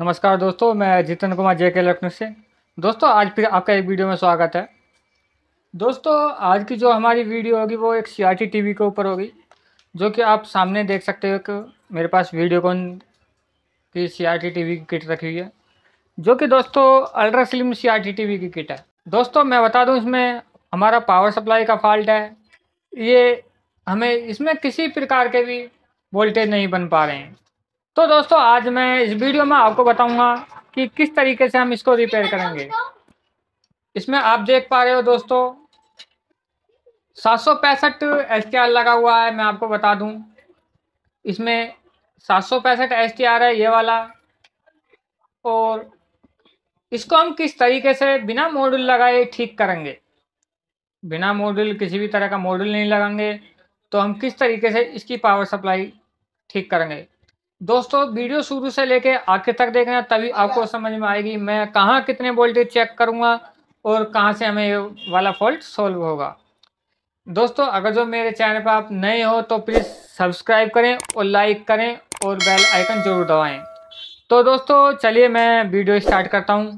नमस्कार दोस्तों मैं जितन कुमार जे के लखनऊ से दोस्तों आज फिर आपका एक वीडियो में स्वागत है दोस्तों आज की जो हमारी वीडियो होगी वो एक सी आर टी टी के ऊपर होगी जो कि आप सामने देख सकते हो कि मेरे पास वीडियोकॉन की सी आर टी टी की किट रखी हुई है जो कि दोस्तों ultra slim C R T की किट है दोस्तों मैं बता दूँ इसमें हमारा पावर सप्लाई का फॉल्ट है ये हमें इसमें किसी प्रकार के भी वोल्टेज नहीं बन पा रहे हैं तो दोस्तों आज मैं इस वीडियो में आपको बताऊंगा कि किस तरीके से हम इसको रिपेयर करेंगे इसमें आप देख पा रहे हो दोस्तों सात सौ पैंसठ एस लगा हुआ है मैं आपको बता दूं इसमें सात सौ पैंसठ एस है ये वाला और इसको हम किस तरीके से बिना मॉड्यूल लगाए ठीक करेंगे बिना मॉड्यूल किसी भी तरह का मॉड्यूल नहीं लगाएंगे तो हम किस तरीके से इसकी पावर सप्लाई ठीक करेंगे दोस्तों वीडियो शुरू से लेके आखिर तक देखना तभी आपको समझ में आएगी मैं कहाँ कितने वोल्टेज चेक करूँगा और कहाँ से हमें ये वाला फॉल्ट सॉल्व होगा दोस्तों अगर जो मेरे चैनल पर आप नए हो तो प्लीज़ सब्सक्राइब करें और लाइक करें और बेल आइकन जरूर दबाएं तो दोस्तों चलिए मैं वीडियो स्टार्ट करता हूँ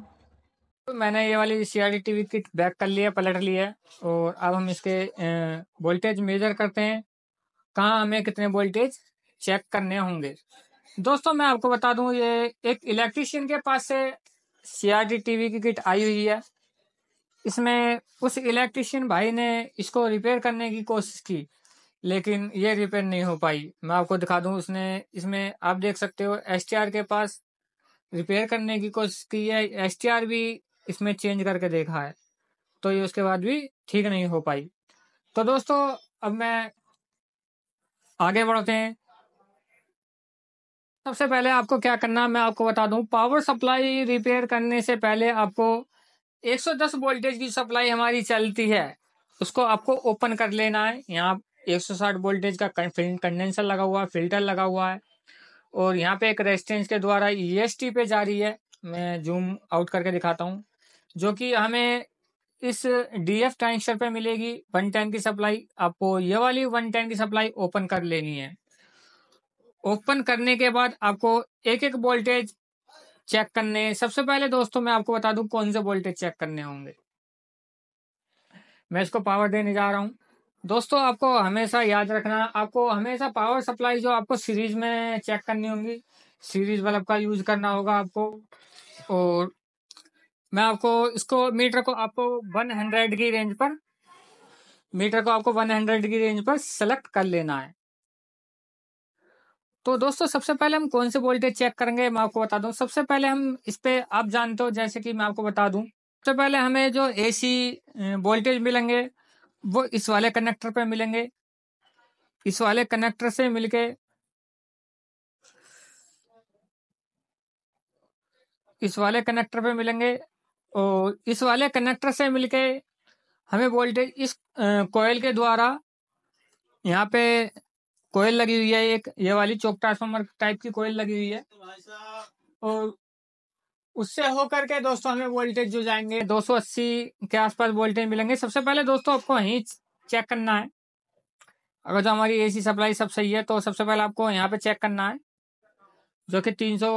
तो मैंने ये वाली C R T V kit back कर लिया पलट लिया और अब हम इसके वोल्टेज मेजर करते हैं कहाँ हमें कितने वोल्टेज चेक करने होंगे दोस्तों मैं आपको बता दूं ये एक इलेक्ट्रिशियन के पास से सीआरटी टीवी की किट आई हुई है इसमें उस इलेक्ट्रिशियन भाई ने इसको रिपेयर करने की कोशिश की लेकिन ये रिपेयर नहीं हो पाई मैं आपको दिखा दूं उसने इसमें आप देख सकते हो एस के पास रिपेयर करने की कोशिश की है एस भी इसमें चेंज करके देखा है तो ये उसके बाद भी ठीक नहीं हो पाई तो दोस्तों अब मैं आगे बढ़ते हैं सबसे पहले आपको क्या करना है मैं आपको बता दूं पावर सप्लाई रिपेयर करने से पहले आपको 110 वोल्टेज की सप्लाई हमारी चलती है उसको आपको ओपन कर लेना है यहाँ 160 वोल्टेज का कंडेंसर लगा हुआ है फिल्टर लगा हुआ है और यहाँ पे एक रेजिस्टेंस के द्वारा ई e पे जा रही है मैं जूम आउट करके दिखाता हूँ जो कि हमें इस डी एफ पे पर मिलेगी वन की सप्लाई आपको ये वाली वन की सप्लाई ओपन कर लेनी है ओपन करने के बाद आपको एक एक वोल्टेज चेक करने सबसे पहले दोस्तों मैं आपको बता दूं कौन से वोल्टेज चेक करने होंगे मैं इसको पावर देने जा रहा हूं दोस्तों आपको हमेशा याद रखना आपको हमेशा पावर सप्लाई जो आपको सीरीज में चेक करनी होगी सीरीज बल्ब का यूज करना होगा आपको और मैं आपको इसको मीटर को आपको 100 की रेंज पर मीटर को आपको 100 की रेंज पर सेलेक्ट कर लेना है तो दोस्तों सबसे पहले हम कौन से वोल्टेज चेक करेंगे मैं आपको बता दूं सबसे पहले हम इस पर आप जानते हो जैसे कि मैं आपको बता दूं सबसे पहले हमें जो एसी वोल्टेज मिलेंगे वो इस वाले कनेक्टर पे मिलेंगे इस वाले कनेक्टर से मिलके इस वाले कनेक्टर पे मिलेंगे और इस वाले कनेक्टर से मिलके हमें वोल्टेज इस कोयल के द्वारा यहाँ पे कोयल लगी हुई है एक ये वाली चौक ट्रांसफार्मर टाइप की कोयल लगी हुई है और उससे होकर के दोस्तों हमें वोल्टेज जो जाएंगे 280 के आसपास वोल्टेज मिलेंगे सबसे पहले दोस्तों आपको यही चेक करना है अगर जो हमारी एसी सप्लाई सब सही है तो सबसे पहले आपको यहाँ पे चेक करना है जो कि 300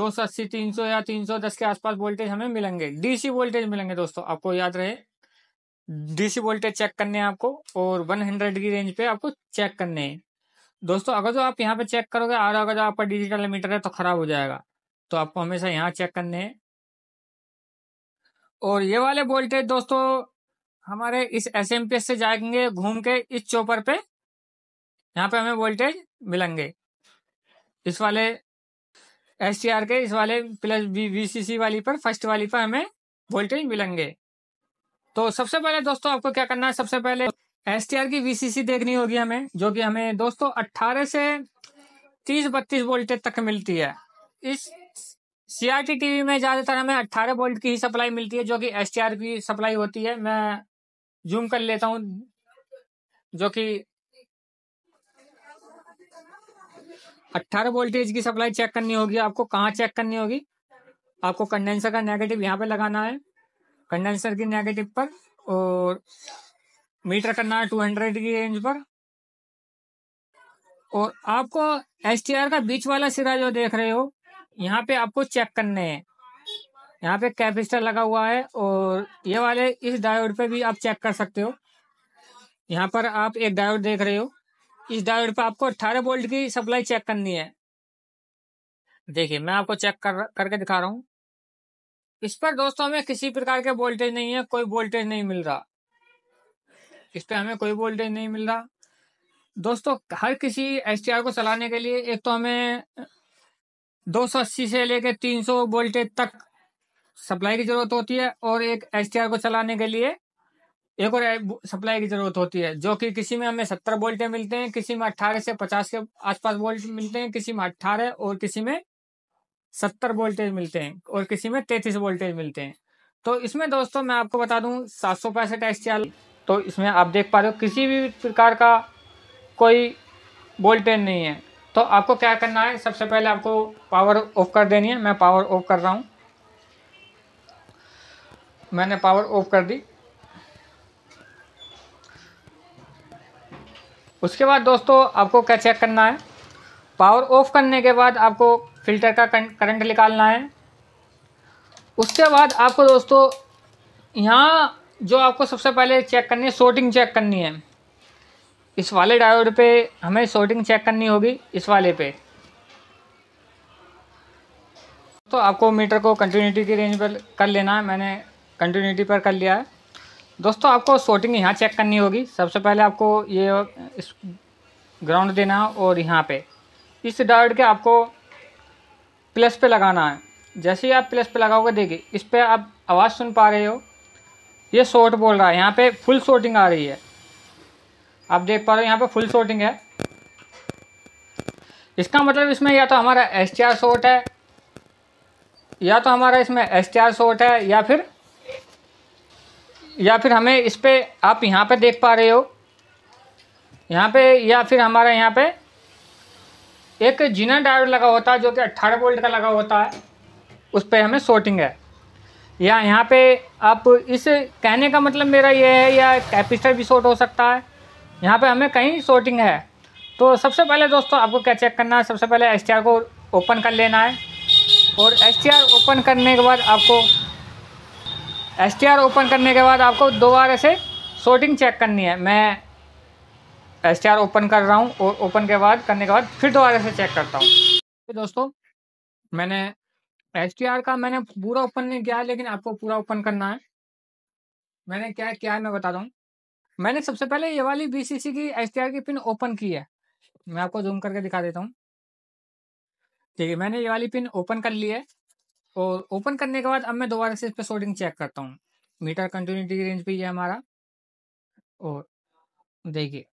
280 300 या 310 के आसपास वोल्टेज हमें मिलेंगे डीसी वोल्टेज मिलेंगे दोस्तों आपको याद रहे डीसी वोल्टेज चेक करने हैं आपको और 100 की रेंज पे आपको चेक करने हैं दोस्तों अगर जो तो आप यहाँ पे चेक करोगे और अगर जो तो आपका डिजिटल मीटर है तो खराब हो जाएगा तो आपको हमेशा यहाँ चेक करने हैं और ये वाले वोल्टेज दोस्तों हमारे इस एस एम पी एस से जाएंगे घूम के इस चोपर पे यहाँ पे हमें वोल्टेज मिलेंगे इस वाले एस टी आर के इस वाले plus B V C C वाली पर फर्स्ट वाली पर हमें वोल्टेज मिलेंगे तो सबसे पहले दोस्तों आपको क्या करना है सबसे पहले एस की वीसीसी देखनी होगी हमें जो कि हमें दोस्तों 18 से 30 बत्तीस वोल्टेज तक मिलती है इस सीआरटी टीवी में ज़्यादातर हमें 18 वोल्ट की ही सप्लाई मिलती है जो कि एस की सप्लाई होती है मैं जूम कर लेता हूँ जो कि 18 वोल्टेज की सप्लाई चेक करनी होगी आपको कहाँ चेक करनी होगी आपको कंडेंसर का नेगेटिव यहाँ पे लगाना है कंडेंसर की नेगेटिव पर और मीटर करना है टू हंड्रेड की रेंज पर और आपको एस का बीच वाला सिरा जो देख रहे हो यहाँ पे आपको चेक करने हैं यहाँ पे कैपिस्टर लगा हुआ है और ये वाले इस डायोड पे भी आप चेक कर सकते हो यहाँ पर आप एक डायोड देख रहे हो इस डायोड पे आपको 18 वोल्ट की सप्लाई चेक करनी है देखिए मैं आपको चेक कर करके दिखा रहा हूँ इस पर दोस्तों हमें किसी प्रकार के वोल्टेज नहीं है कोई वोल्टेज नहीं मिल रहा इस पर हमें कोई वोल्टेज नहीं मिल रहा दोस्तों हर किसी एस को चलाने के लिए एक तो हमें दो सौ अस्सी से लेकर तीन सौ वोल्टेज तक सप्लाई की जरूरत होती है और एक एस को चलाने के लिए एक और सप्लाई की जरूरत होती है जो कि किसी में हमें सत्तर वोल्टे मिलते हैं किसी में अट्ठारह से पचास के आसपास वोल्ट मिलते हैं किसी में अट्ठारह और किसी में सत्तर वोल्टेज मिलते हैं और किसी में तैतीस वोल्टेज मिलते हैं तो इसमें दोस्तों मैं आपको बता दूं सात सौ पैंसठ एस तो इसमें आप देख पा रहे हो किसी भी प्रकार का कोई वोल्टेज नहीं है तो आपको क्या करना है सबसे पहले आपको पावर ऑफ कर देनी है मैं पावर ऑफ कर रहा हूँ मैंने पावर ऑफ कर दी उसके बाद दोस्तों आपको क्या चेक करना है पावर ऑफ करने के बाद आपको फिल्टर का करंट निकालना है उसके बाद आपको दोस्तों यहाँ जो आपको सबसे पहले चेक करनी है शॉर्टिंग चेक करनी है इस वाले डायोड पे हमें शॉर्टिंग चेक करनी होगी इस वाले पे तो आपको मीटर को कंटिन्यूटी की रेंज पर कर लेना है मैंने कंटिन्यूटी पर कर लिया है दोस्तों आपको शॉर्टिंग यहाँ चेक करनी होगी सबसे पहले आपको ये इस ग्राउंड देना और यहाँ पे इस डायोड के आपको प्लस पे लगाना है जैसे ही आप प्लस पे लगाओगे देखिए इस पर आप आवाज़ सुन पा रहे हो ये शॉर्ट बोल रहा है यहाँ पे फुल शॉर्टिंग आ रही है आप देख पा रहे हो यहाँ पे फुल शॉर्टिंग है इसका मतलब इसमें या तो हमारा एस टी आर शॉर्ट है या तो हमारा इसमें एस टी आर शॉर्ट है या फिर या फिर हमें इस पर आप यहाँ पर देख पा रहे हो यहाँ पे या फिर हमारा यहाँ पे एक जीना डायोड लगा होता है जो कि 18 वोल्ट का लगा होता है उस पर हमें शॉर्टिंग है या यहाँ पे आप इस कहने का मतलब मेरा ये है या कैपेसिटर भी शॉर्ट हो सकता है यहाँ पे हमें कहीं शॉर्टिंग है तो सबसे पहले दोस्तों आपको क्या चेक करना है सबसे पहले एस को ओपन कर लेना है और एस ओपन करने के बाद आपको एस ओपन करने के बाद आपको दोबारा से शॉर्टिंग चेक करनी है मैं एस ओपन कर रहा हूँ और ओपन के बाद करने के बाद फिर दोबारा से चेक करता हूँ तो दोस्तों मैंने एस का मैंने पूरा ओपन नहीं किया है लेकिन आपको पूरा ओपन करना है मैंने क्या किया है मैं बता दूँ मैंने सबसे पहले ये वाली बी की एस की पिन ओपन की है मैं आपको जूम करके दिखा देता हूँ ठीक है मैंने ये वाली पिन ओपन कर ली है और ओपन करने के बाद अब मैं दोबारा से इस पर सोडिंग चेक करता हूँ मीटर कंटिन्यूटी की रेंज ही है हमारा और देखिए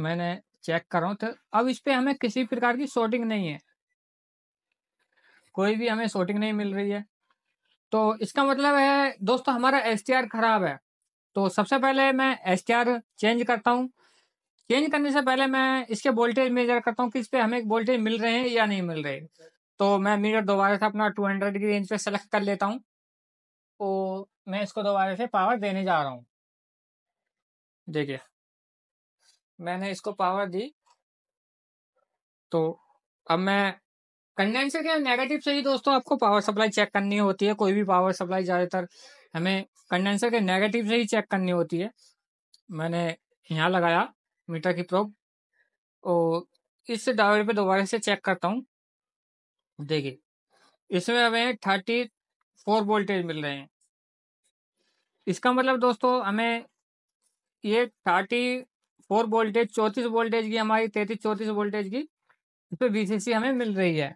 मैंने चेक कर रहा हूँ तो अब इस पर हमें किसी प्रकार की शॉर्टिंग नहीं है कोई भी हमें शॉर्टिंग नहीं मिल रही है तो इसका मतलब है दोस्तों हमारा एस खराब है तो सबसे पहले मैं एस चेंज करता हूँ चेंज करने से पहले मैं इसके वोल्टेज मेजर करता हूँ कि इस पर हमें वोल्टेज मिल रहे हैं या नहीं मिल रहे तो मैं मीटर दोबारा से अपना 200 की रेंज पे सेलेक्ट कर लेता हूँ और तो मैं इसको दोबारा से पावर देने जा रहा हूँ देखिए मैंने इसको पावर दी तो अब मैं कंडेंसर के नेगेटिव से ही दोस्तों आपको पावर सप्लाई चेक करनी होती है कोई भी पावर सप्लाई ज़्यादातर हमें कंडेंसर के नेगेटिव से ही चेक करनी होती है मैंने यहाँ लगाया मीटर की प्रोब और इस डायोड पे दोबारा से चेक करता हूँ देखिए इसमें हमें थर्टी फोर वोल्टेज मिल रहे हैं इसका मतलब दोस्तों हमें ये थर्टी फोर वोल्टेज चौंतीस वोल्टेज की हमारी तैतीस चौंतीस वोल्टेज की इस पर वी हमें मिल रही है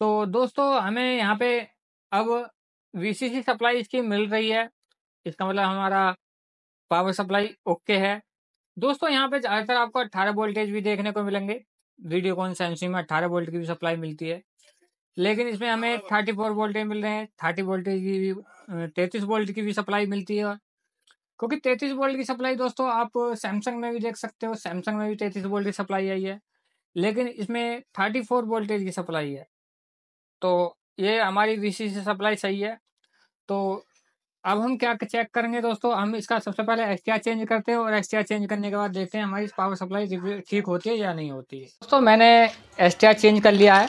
तो दोस्तों हमें यहाँ पे अब वी सप्लाई इसकी मिल रही है इसका मतलब हमारा पावर सप्लाई ओके है दोस्तों यहाँ पे ज़्यादातर आपको अट्ठारह वोल्टेज भी देखने को मिलेंगे कॉन सैमसंग में अट्ठारह वोल्ट की भी सप्लाई मिलती है लेकिन इसमें हमें थर्टी हाँ। फोर वोल्टेज मिल रहे हैं थर्टी वोल्टेज की भी तैंतीस वोल्ट की भी सप्लाई मिलती है क्योंकि तैतीस वोल्ट की सप्लाई दोस्तों आप सैमसंग में भी देख सकते हो सैमसंग में भी तैतीस वोल्ट की सप्लाई आई है लेकिन इसमें थर्टी फोर वोल्टेज की सप्लाई है तो ये हमारी वीसी से सप्लाई सही है तो अब हम क्या चेक करेंगे दोस्तों हम इसका सबसे पहले एक्सटिया चेंज करते हैं और एक्सटिया चेंज करने के बाद देखते हैं हमारी पावर सप्लाई ठीक होती है या नहीं होती है दोस्तों मैंने एक्सटिया चेंज कर लिया है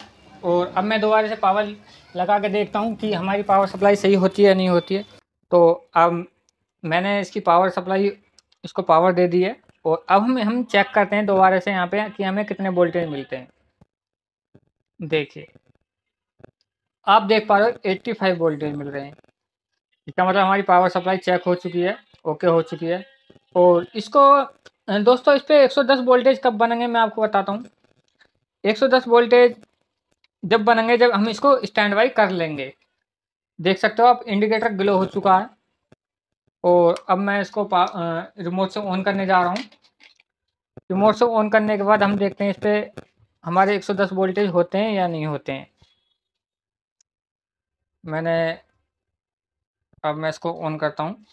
और अब मैं दोबारा से पावर लगा के देखता हूँ कि हमारी पावर सप्लाई सही होती है या नहीं होती है तो अब मैंने इसकी पावर सप्लाई इसको पावर दे दी है और अब हम हम चेक करते हैं दोबारा से यहाँ पे कि हमें कितने वोल्टेज मिलते हैं देखिए आप देख पा रहे हो एट्टी फाइव वोल्टेज मिल रहे हैं इसका मतलब हमारी पावर सप्लाई चेक हो चुकी है ओके हो चुकी है और इसको दोस्तों इस पर दस वोल्टेज कब बनेंगे मैं आपको बताता हूँ दस वोल्टेज जब बनेंगे जब हम इसको स्टैंड बाई कर लेंगे देख सकते हो आप इंडिकेटर ग्लो हो चुका है और अब मैं इसको रिमोट से ऑन करने जा रहा हूँ रिमोट से ऑन करने के बाद हम देखते हैं इस पर हमारे 110 वोल्टेज होते हैं या नहीं होते हैं मैंने अब मैं इसको ऑन करता हूँ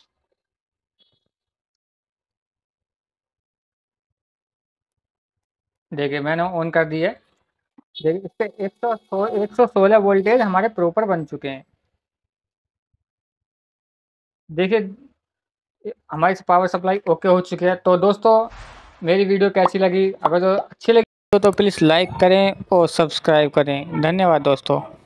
देखिए मैंने ऑन कर दिया देखिए इस पर एक सौ सो, एक सौ सोलह वोल्टेज हमारे प्रॉपर बन चुके हैं देखिए हमारी पावर सप्लाई ओके हो चुकी है तो दोस्तों मेरी वीडियो कैसी लगी अगर जो अच्छी लगी तो, तो प्लीज़ लाइक करें और सब्सक्राइब करें धन्यवाद दोस्तों